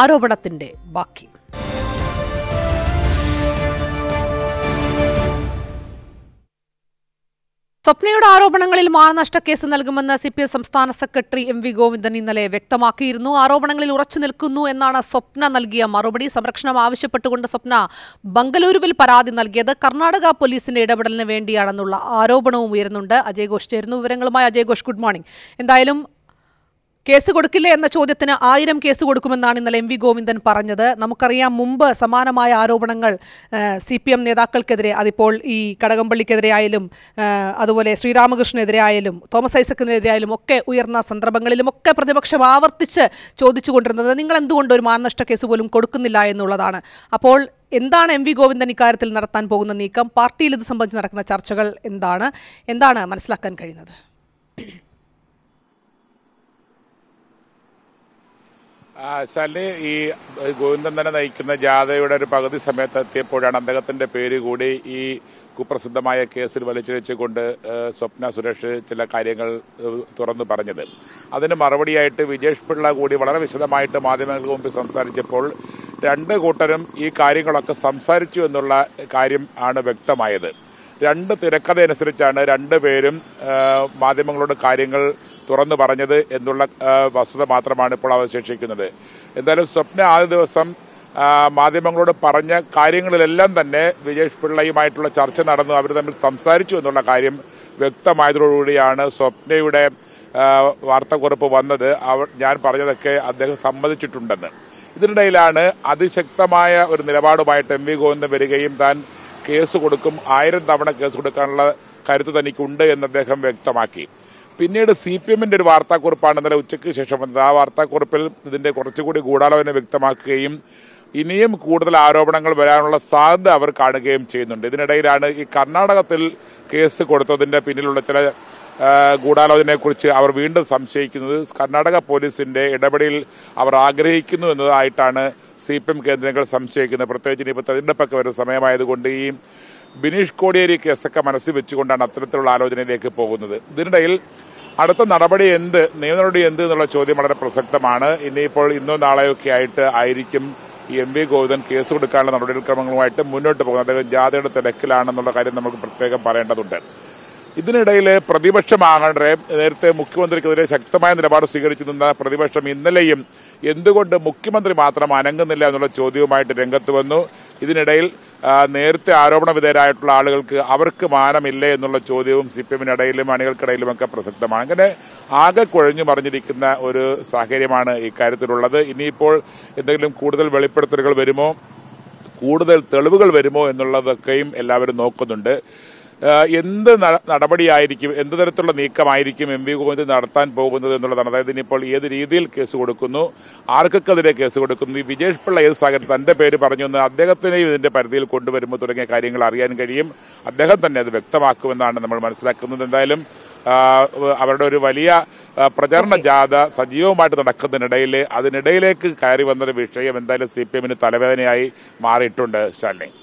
ആരോപണത്തിന്റെ ബാക്കി സ്വപ്നയുടെ ആരോപണങ്ങളിൽ മാനനഷ്ടക്കേസ് നൽകുമെന്ന് സി പി എം സംസ്ഥാന സെക്രട്ടറി എം വി ഗോവിന്ദൻ ഇന്നലെ വ്യക്തമാക്കിയിരുന്നു ആരോപണങ്ങളിൽ ഉറച്ചു നിൽക്കുന്നു എന്നാണ് സ്വപ്ന നൽകിയ മറുപടി സംരക്ഷണം ആവശ്യപ്പെട്ടുകൊണ്ട് സ്വപ്ന ബംഗളൂരുവിൽ പരാതി നൽകിയത് കർണാടക പോലീസിന്റെ ഇടപെടലിന് വേണ്ടിയാണെന്നുള്ള ആരോപണവും ഉയരുന്നുണ്ട് അജയ് ഘോഷ് ചേരുന്നു വിവരങ്ങളുമായി അജയ് ഘോഷ് ഗുഡ് മോർണിംഗ് എന്തായാലും കേസ് കൊടുക്കില്ല എന്ന ചോദ്യത്തിന് ആയിരം കേസ് കൊടുക്കുമെന്നാണ് ഇന്നലെ എം വി ഗോവിന്ദൻ പറഞ്ഞത് നമുക്കറിയാം മുമ്പ് സമാനമായ ആരോപണങ്ങൾ സി പി എം നേതാക്കൾക്കെതിരെ അതിപ്പോൾ ഈ കടകംപള്ളിക്കെതിരെയായാലും അതുപോലെ ശ്രീരാമകൃഷ്ണനെതിരായാലും തോമസ് ഐസക്കിനെതിരായാലും ഒക്കെ ഉയർന്ന സന്ദർഭങ്ങളിലും ഒക്കെ പ്രതിപക്ഷം ആവർത്തിച്ച് ചോദിച്ചുകൊണ്ടിരുന്നത് നിങ്ങൾ എന്തുകൊണ്ട് ഒരു മാനനഷ്ട കേസ് പോലും കൊടുക്കുന്നില്ല എന്നുള്ളതാണ് അപ്പോൾ എന്താണ് എം വി ഗോവിന്ദൻ ഇക്കാര്യത്തിൽ നടത്താൻ പോകുന്ന നീക്കം പാർട്ടിയിൽ ഇത് സംബന്ധിച്ച് നടക്കുന്ന ചർച്ചകൾ എന്താണ് എന്താണ് മനസ്സിലാക്കാൻ കഴിയുന്നത് വെച്ചാല് ഈ ഗോവിന്ദൻ തന്നെ നയിക്കുന്ന ജാഥയുടെ ഒരു പകുതി സമയത്ത് എത്തിയപ്പോഴാണ് അദ്ദേഹത്തിന്റെ പേര് കൂടി ഈ കുപ്രസിദ്ധമായ കേസിൽ വലിച്ചിഴച്ചുകൊണ്ട് സ്വപ്ന സുരേഷ് ചില കാര്യങ്ങൾ തുറന്നു പറഞ്ഞത് അതിന് മറുപടിയായിട്ട് വിജേഷ് പിള്ള കൂടി വളരെ വിശദമായിട്ട് മാധ്യമങ്ങൾക്ക് മുമ്പ് സംസാരിച്ചപ്പോൾ രണ്ട് കൂട്ടരും ഈ കാര്യങ്ങളൊക്കെ സംസാരിച്ചു എന്നുള്ള കാര്യം ആണ് വ്യക്തമായത് രണ്ട് രണ്ട് രണ്ടുപേരും മാധ്യമങ്ങളോട് കാര്യങ്ങൾ തുറന്നു പറഞ്ഞത് എന്നുള്ള വസ്തുത മാത്രമാണ് ഇപ്പോൾ അവശേഷിക്കുന്നത് എന്തായാലും സ്വപ്ന ആദ്യ ദിവസം മാധ്യമങ്ങളോട് പറഞ്ഞ കാര്യങ്ങളിലെല്ലാം തന്നെ വിജേഷ് പിള്ളയുമായിട്ടുള്ള ചർച്ച നടന്നു അവർ തമ്മിൽ സംസാരിച്ചു എന്നുള്ള കാര്യം വ്യക്തമായതോടുകൂടിയാണ് സ്വപ്നയുടെ വാർത്താക്കുറിപ്പ് വന്നത് അവ ഞാൻ പറഞ്ഞതൊക്കെ അദ്ദേഹം സമ്മതിച്ചിട്ടുണ്ടെന്ന് ഇതിനിടയിലാണ് അതിശക്തമായ ഒരു നിലപാടുമായിട്ട് എം വി ഗോവിന്ദൻ വരികയും താൻ കേസ് കൊടുക്കും ആയിരം തവണ കേസ് കൊടുക്കാനുള്ള കരുത്ത് തനിക്കുണ്ട് എന്ന് അദ്ദേഹം വ്യക്തമാക്കി പിന്നീട് സി പി എമ്മിന്റെ ഒരു വാർത്താക്കുറിപ്പാണ് ഇന്നലെ ഉച്ചയ്ക്ക് ശേഷം വന്നത് ആ വാർത്താക്കുറിപ്പിൽ ഇതിന്റെ കുറച്ചുകൂടി ഗൂഢാലോചന വ്യക്തമാക്കുകയും ഇനിയും കൂടുതൽ ആരോപണങ്ങൾ വരാനുള്ള സാധ്യത അവർ കാണുകയും ചെയ്യുന്നുണ്ട് ഇതിനിടയിലാണ് ഈ കർണാടകത്തിൽ കേസ് കൊടുത്തതിന്റെ പിന്നിലുള്ള ചില ഗൂഢാലോചനയെക്കുറിച്ച് അവർ വീണ്ടും സംശയിക്കുന്നത് കർണാടക പോലീസിന്റെ ഇടപെടലിൽ അവർ ആഗ്രഹിക്കുന്നു എന്നതായിട്ടാണ് സി പി എം കേന്ദ്രങ്ങൾ സംശയിക്കുന്നത് പ്രത്യേകിച്ച് ഇനിയിപ്പോൾ തെരഞ്ഞെടുപ്പൊക്കെ വരുന്ന സമയമായതുകൊണ്ട് ഈ ബിനീഷ് കോടിയേരി കേസൊക്കെ മനസ്സിൽ വെച്ചുകൊണ്ടാണ് അത്തരത്തിലുള്ള ആലോചനയിലേക്ക് പോകുന്നത് ഇതിനിടയിൽ അടുത്ത നടപടി എന്ത് നിയമ നടപടി എന്ത് എന്നുള്ള ചോദ്യം വളരെ പ്രസക്തമാണ് ഇനിയിപ്പോൾ ഇന്നോ നാളെയോ ഒക്കെ ആയിട്ട് ആയിരിക്കും ഈ എം വി ഗോവിന്ദൻ കേസ് കൊടുക്കാനുള്ള നടപടിക്രമങ്ങളുമായിട്ട് മുന്നോട്ട് പോകുന്നത് അദ്ദേഹം ജാഥയുടെ തിരക്കിലാണെന്നുള്ള കാര്യം നമുക്ക് പ്രത്യേകം പറയേണ്ടതുണ്ട് ഇതിനിടയിൽ പ്രതിപക്ഷമാകട്ടെ നേരത്തെ മുഖ്യമന്ത്രിക്കെതിരെ ശക്തമായ നിലപാട് സ്വീകരിച്ചു നിന്ന പ്രതിപക്ഷം ഇന്നലെയും എന്തുകൊണ്ട് മുഖ്യമന്ത്രി മാത്രം അനങ്ങുന്നില്ല എന്നുള്ള ചോദ്യവുമായിട്ട് രംഗത്ത് വന്നു ഇതിനിടയിൽ നേരത്തെ ആരോപണ വിധേയരായിട്ടുള്ള ആളുകൾക്ക് അവർക്ക് മാനമില്ല എന്നുള്ള ചോദ്യവും സി പി എമ്മിനിടയിലും അണികൾക്കിടയിലും ഒക്കെ പ്രസക്തമാണ് അങ്ങനെ ആകെ കുഴഞ്ഞു മറിഞ്ഞിരിക്കുന്ന ഒരു സാഹചര്യമാണ് ഇക്കാര്യത്തിലുള്ളത് ഇനിയിപ്പോൾ എന്തെങ്കിലും കൂടുതൽ വെളിപ്പെടുത്തലുകൾ വരുമോ കൂടുതൽ തെളിവുകൾ വരുമോ എന്നുള്ളതൊക്കെയും എല്ലാവരും നോക്കുന്നുണ്ട് എന്ത് നടപടിയായിരിക്കും എന്ത് തരത്തിലുള്ള നീക്കമായിരിക്കും എം വി ഗോവിന്ദൻ നടത്താൻ പോകുന്നത് എന്നുള്ളതാണ് അതായത് ഇനിയിപ്പോൾ ഏത് രീതിയിൽ കേസ് കൊടുക്കുന്നു ആർക്കൊക്കെതിരെ കേസ് കൊടുക്കുന്നു ഈ വിജേഷ് പിള്ള ഏത് സാഹചര്യം തൻ്റെ പേര് പറഞ്ഞു എന്ന് അദ്ദേഹത്തിനെയും ഇതിൻ്റെ പരിധിയിൽ കൊണ്ടുവരുമ്പോൾ തുടങ്ങിയ കാര്യങ്ങൾ അറിയാൻ കഴിയും അദ്ദേഹം തന്നെ അത് വ്യക്തമാക്കുമെന്നാണ് നമ്മൾ മനസ്സിലാക്കുന്നത് എന്തായാലും അവരുടെ ഒരു വലിയ പ്രചരണ ജാഥ സജീവമായിട്ട് നടക്കുന്നതിനിടയിൽ അതിനിടയിലേക്ക് കയറി വന്നൊരു വിഷയം എന്തായാലും സി പി എമ്മിന് തലവേദനയായി മാറിയിട്ടുണ്ട് ശാലിനി